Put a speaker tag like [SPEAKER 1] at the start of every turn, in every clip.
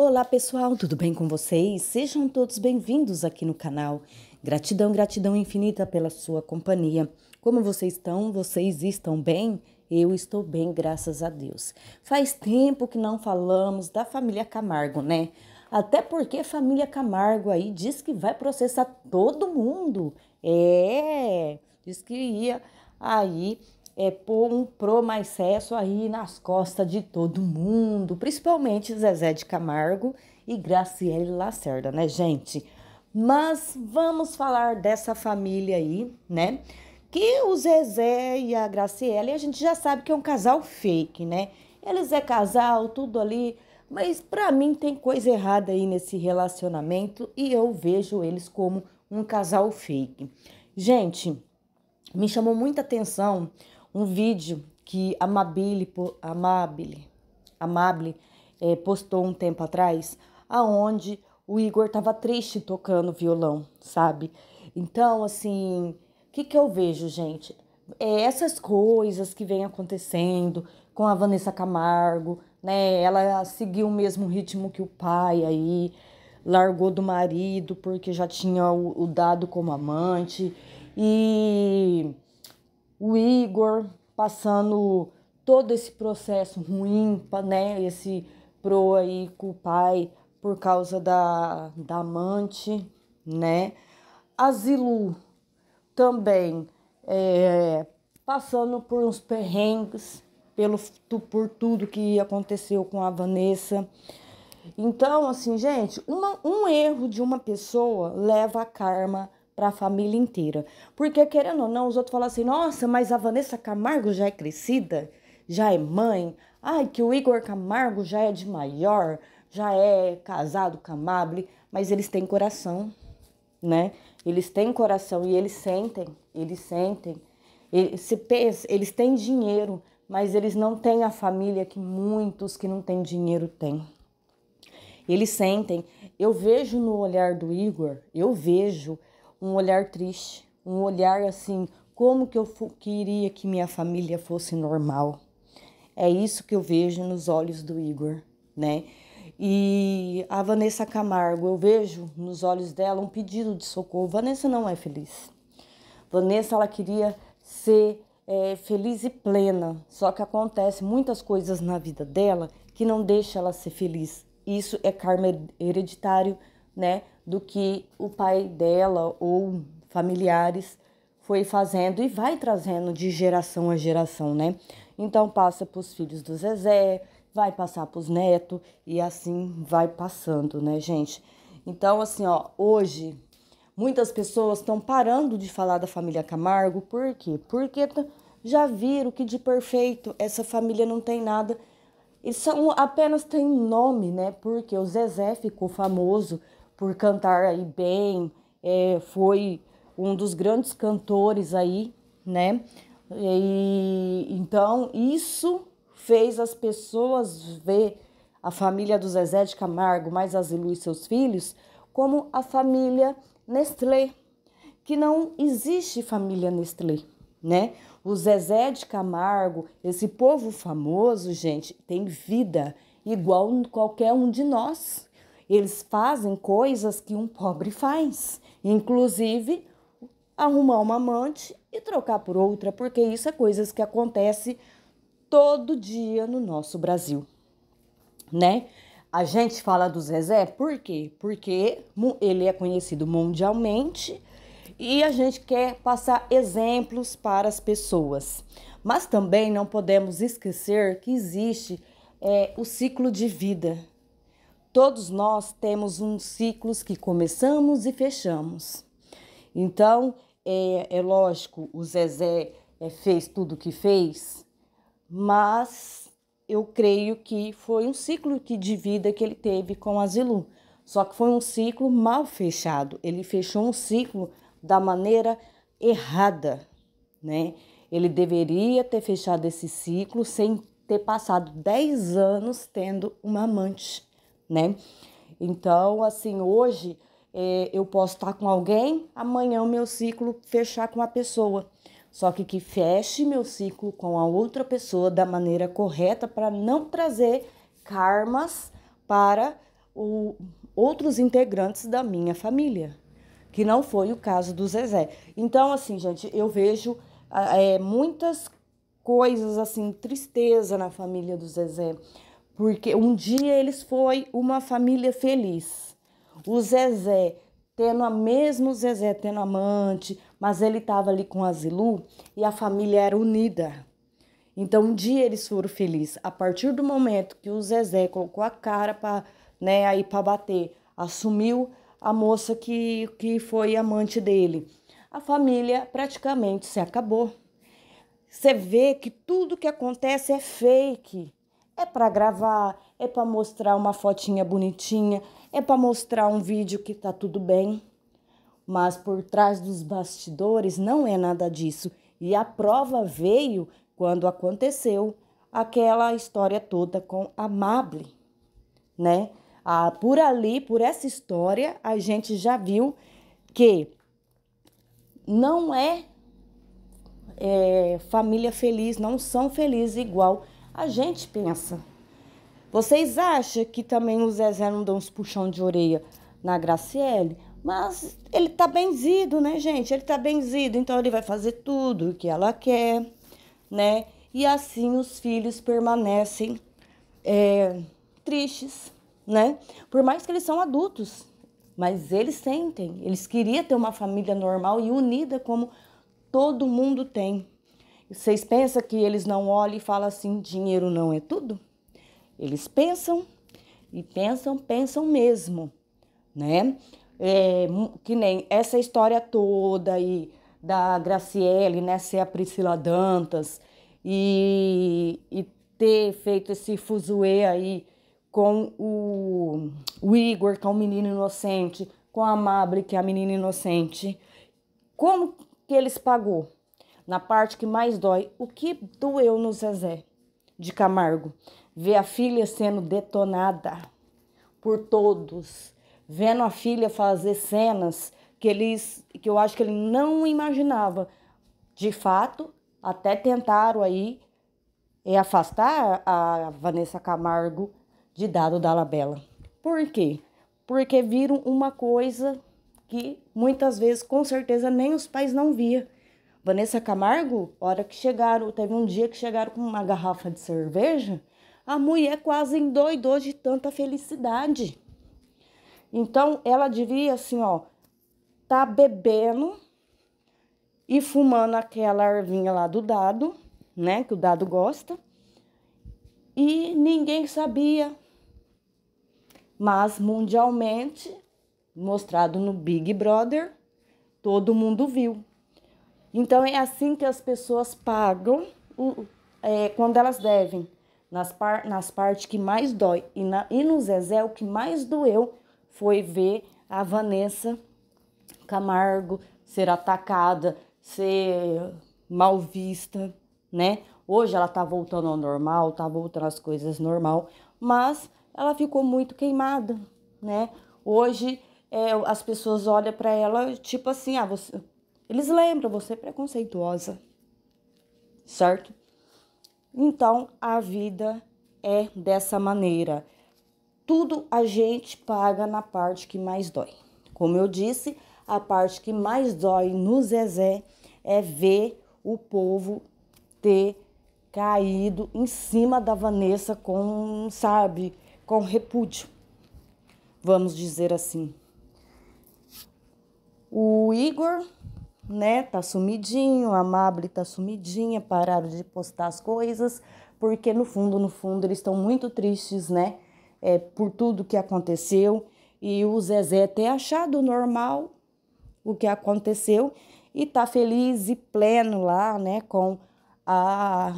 [SPEAKER 1] Olá pessoal, tudo bem com vocês? Sejam todos bem-vindos aqui no canal. Gratidão, gratidão infinita pela sua companhia. Como vocês estão? Vocês estão bem? Eu estou bem, graças a Deus. Faz tempo que não falamos da família Camargo, né? Até porque a família Camargo aí diz que vai processar todo mundo. É, diz que ia aí é, pôr um pro mais cesso aí nas costas de todo mundo, principalmente Zezé de Camargo e Graciele Lacerda, né, gente? Mas vamos falar dessa família aí, né? Que o Zezé e a Graciele, a gente já sabe que é um casal fake, né? Eles é casal, tudo ali, mas para mim tem coisa errada aí nesse relacionamento e eu vejo eles como um casal fake. Gente, me chamou muita atenção um vídeo que a Mabile, Amabile, é, eh, postou um tempo atrás, aonde o Igor estava triste tocando violão, sabe? Então, assim, o que, que eu vejo, gente? É essas coisas que vem acontecendo com a Vanessa Camargo, né? Ela seguiu o mesmo ritmo que o pai aí, largou do marido porque já tinha o, o dado como amante. E o Igor passando todo esse processo ruim, né? Esse pro aí com o pai por causa da, da amante, né? A Zilu também é, passando por uns perrengues, pelo, por tudo que aconteceu com a Vanessa. Então, assim, gente, uma, um erro de uma pessoa leva a karma para a família inteira. Porque, querendo ou não, os outros falam assim: nossa, mas a Vanessa Camargo já é crescida, já é mãe, ai, que o Igor Camargo já é de maior, já é casado com a Mable, mas eles têm coração, né? Eles têm coração e eles sentem, eles sentem. Eles, pensa, eles têm dinheiro, mas eles não têm a família que muitos que não têm dinheiro têm. Eles sentem. Eu vejo no olhar do Igor, eu vejo um olhar triste, um olhar assim, como que eu queria que minha família fosse normal. É isso que eu vejo nos olhos do Igor, né? E a Vanessa Camargo, eu vejo nos olhos dela um pedido de socorro. Vanessa não é feliz. Vanessa, ela queria ser é, feliz e plena, só que acontece muitas coisas na vida dela que não deixa ela ser feliz. Isso é karma hereditário né, do que o pai dela ou familiares foi fazendo e vai trazendo de geração a geração, né? Então passa para os filhos do Zezé, vai passar para os netos e assim vai passando, né, gente? Então assim, ó, hoje muitas pessoas estão parando de falar da família Camargo, por quê? Porque já viram que de perfeito essa família não tem nada. Eles são apenas tem nome, né? Porque o Zezé ficou famoso por cantar aí bem, é, foi um dos grandes cantores aí, né? E, então isso fez as pessoas ver a família do Zezé de Camargo, mais Azilu e seus filhos, como a família Nestlé, que não existe família Nestlé, né? O Zezé de Camargo, esse povo famoso, gente, tem vida igual qualquer um de nós. Eles fazem coisas que um pobre faz, inclusive arrumar uma amante e trocar por outra, porque isso é coisas que acontece todo dia no nosso Brasil, né? A gente fala do Zezé por quê? Porque ele é conhecido mundialmente e a gente quer passar exemplos para as pessoas. Mas também não podemos esquecer que existe é, o ciclo de vida Todos nós temos uns ciclos que começamos e fechamos. Então, é, é lógico, o Zezé é, fez tudo o que fez, mas eu creio que foi um ciclo que, de vida que ele teve com a Zilu. Só que foi um ciclo mal fechado. Ele fechou um ciclo da maneira errada, né? Ele deveria ter fechado esse ciclo sem ter passado 10 anos tendo uma amante né? Então, assim, hoje é, eu posso estar com alguém, amanhã o meu ciclo fechar com a pessoa. Só que que feche meu ciclo com a outra pessoa da maneira correta para não trazer karmas para o, outros integrantes da minha família, que não foi o caso do Zezé. Então, assim, gente, eu vejo é, muitas coisas assim, tristeza na família do Zezé, porque um dia eles foi uma família feliz. O Zezé tendo a mesmo Zezé tendo amante, mas ele estava ali com a Zilu e a família era unida. Então um dia eles foram felizes. A partir do momento que o Zezé colocou a cara para, né, aí para bater, assumiu a moça que que foi amante dele. A família praticamente se acabou. Você vê que tudo que acontece é fake é para gravar, é para mostrar uma fotinha bonitinha, é para mostrar um vídeo que tá tudo bem. Mas por trás dos bastidores não é nada disso. E a prova veio quando aconteceu aquela história toda com a Mable, né? Ah, por ali, por essa história, a gente já viu que não é, é família feliz, não são felizes igual a gente pensa. Vocês acham que também o Zezé não deu uns puxão de orelha na Graciele? Mas ele tá benzido, né, gente? Ele tá benzido, então ele vai fazer tudo o que ela quer, né? E assim os filhos permanecem é, tristes, né? Por mais que eles são adultos, mas eles sentem. Eles queriam ter uma família normal e unida como todo mundo tem. Vocês pensam que eles não olham e falam assim: dinheiro não é tudo? Eles pensam e pensam, pensam mesmo, né? É, que nem essa história toda aí da Graciele, né? Ser a Priscila Dantas e, e ter feito esse fuzuê aí com o, o Igor, que é um menino inocente, com a Mable, que é a menina inocente. Como que eles pagou? na parte que mais dói. O que doeu no Zezé de Camargo? Ver a filha sendo detonada por todos, vendo a filha fazer cenas que eles que eu acho que ele não imaginava. De fato, até tentaram aí e eh, afastar a Vanessa Camargo de Dado da Labela. Por quê? Porque viram uma coisa que muitas vezes, com certeza, nem os pais não via, Vanessa Camargo, hora que chegaram, teve um dia que chegaram com uma garrafa de cerveja, a mulher quase endoidou de tanta felicidade. Então ela devia assim, ó, tá bebendo e fumando aquela ervinha lá do dado, né, que o dado gosta. E ninguém sabia. Mas mundialmente, mostrado no Big Brother, todo mundo viu. Então é assim que as pessoas pagam é, quando elas devem, nas, par, nas partes que mais dói. E, na, e no Zezé, o que mais doeu foi ver a Vanessa Camargo ser atacada, ser mal vista, né? Hoje ela tá voltando ao normal, tá voltando às coisas normal, mas ela ficou muito queimada, né? Hoje é, as pessoas olham para ela tipo assim, ah, você, eles lembram, você é preconceituosa, certo? Então a vida é dessa maneira. Tudo a gente paga na parte que mais dói. Como eu disse, a parte que mais dói no Zezé é ver o povo ter caído em cima da Vanessa com, sabe, com repúdio. Vamos dizer assim. O Igor né? Tá sumidinho, a Mable tá sumidinha, pararam de postar as coisas, porque no fundo, no fundo, eles estão muito tristes, né? É, por tudo que aconteceu. E o Zezé ter achado normal o que aconteceu e tá feliz e pleno lá, né? Com a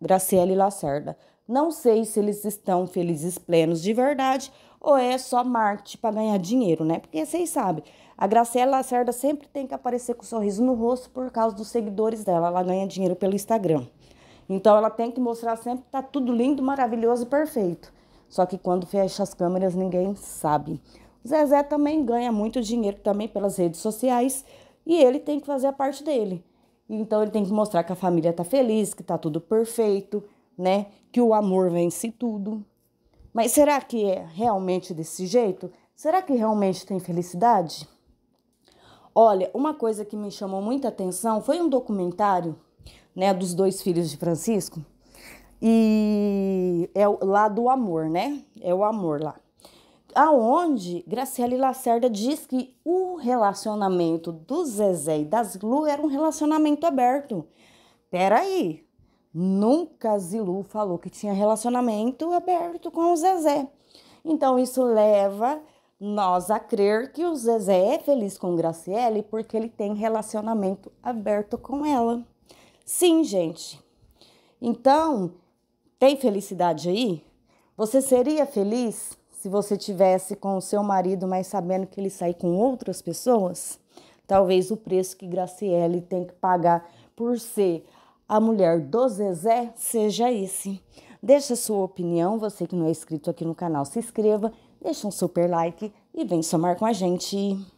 [SPEAKER 1] Graciele Lacerda. Não sei se eles estão felizes plenos de verdade ou é só marketing para ganhar dinheiro, né? Porque vocês sabem, a Graciela Lacerda sempre tem que aparecer com um sorriso no rosto por causa dos seguidores dela. Ela ganha dinheiro pelo Instagram. Então ela tem que mostrar sempre que tá tudo lindo, maravilhoso e perfeito. Só que quando fecha as câmeras, ninguém sabe. O Zezé também ganha muito dinheiro também pelas redes sociais e ele tem que fazer a parte dele. Então ele tem que mostrar que a família tá feliz, que tá tudo perfeito, né? Que o amor vence tudo. Mas será que é realmente desse jeito? Será que realmente tem felicidade? Olha, uma coisa que me chamou muita atenção foi um documentário, né, dos dois filhos de Francisco. E é lá do amor, né? É o amor lá. Aonde Graciele Lacerda diz que o relacionamento do Zezé e das Lu era um relacionamento aberto. Peraí, nunca Zilu falou que tinha relacionamento aberto com o Zezé. Então isso leva nós a crer que o Zezé é feliz com Graciele porque ele tem relacionamento aberto com ela. Sim, gente. Então, tem felicidade aí? Você seria feliz se você tivesse com o seu marido, mas sabendo que ele sai com outras pessoas? Talvez o preço que Graciele tem que pagar por ser a mulher do Zezé seja esse. Deixa a sua opinião, você que não é inscrito aqui no canal, se inscreva deixa um super like e vem somar com a gente.